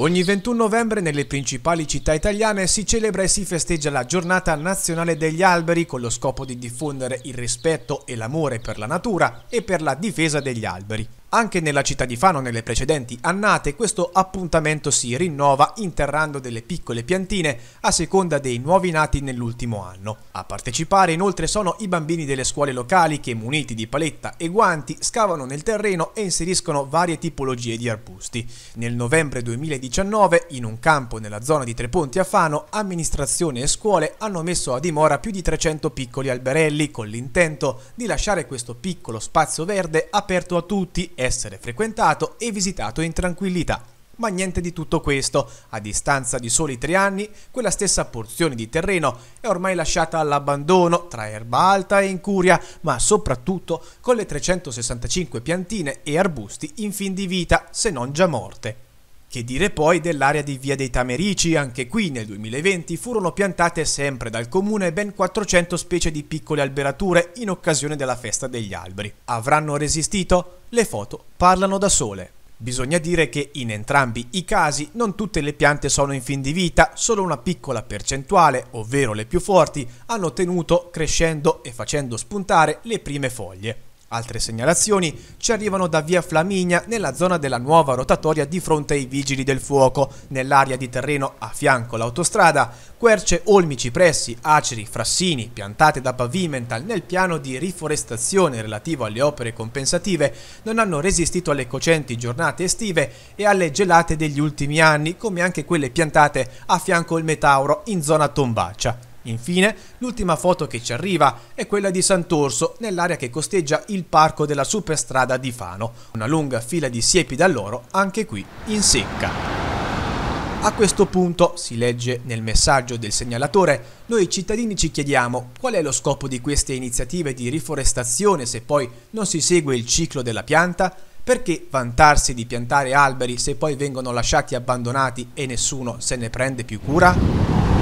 Ogni 21 novembre nelle principali città italiane si celebra e si festeggia la giornata nazionale degli alberi con lo scopo di diffondere il rispetto e l'amore per la natura e per la difesa degli alberi. Anche nella città di Fano nelle precedenti annate questo appuntamento si rinnova interrando delle piccole piantine a seconda dei nuovi nati nell'ultimo anno. A partecipare inoltre sono i bambini delle scuole locali che muniti di paletta e guanti scavano nel terreno e inseriscono varie tipologie di arbusti. Nel novembre 2019 in un campo nella zona di Treponti a Fano amministrazione e scuole hanno messo a dimora più di 300 piccoli alberelli con l'intento di lasciare questo piccolo spazio verde aperto a tutti essere frequentato e visitato in tranquillità. Ma niente di tutto questo, a distanza di soli tre anni, quella stessa porzione di terreno è ormai lasciata all'abbandono tra erba alta e incuria, ma soprattutto con le 365 piantine e arbusti in fin di vita, se non già morte. Che dire poi dell'area di Via dei Tamerici, anche qui nel 2020 furono piantate sempre dal comune ben 400 specie di piccole alberature in occasione della festa degli alberi. Avranno resistito? Le foto parlano da sole. Bisogna dire che in entrambi i casi non tutte le piante sono in fin di vita, solo una piccola percentuale, ovvero le più forti, hanno tenuto crescendo e facendo spuntare le prime foglie. Altre segnalazioni ci arrivano da via Flaminia nella zona della nuova rotatoria di fronte ai vigili del fuoco, nell'area di terreno a fianco l'autostrada, querce, olmi, cipressi, aceri, frassini piantate da Pavimental nel piano di riforestazione relativo alle opere compensative non hanno resistito alle cocenti giornate estive e alle gelate degli ultimi anni, come anche quelle piantate a fianco il Metauro in zona Tombaccia. Infine, l'ultima foto che ci arriva è quella di Sant'Orso, nell'area che costeggia il parco della superstrada di Fano. Una lunga fila di siepi d'alloro, anche qui in secca. A questo punto, si legge nel messaggio del segnalatore, noi cittadini ci chiediamo qual è lo scopo di queste iniziative di riforestazione se poi non si segue il ciclo della pianta? Perché vantarsi di piantare alberi se poi vengono lasciati abbandonati e nessuno se ne prende più cura?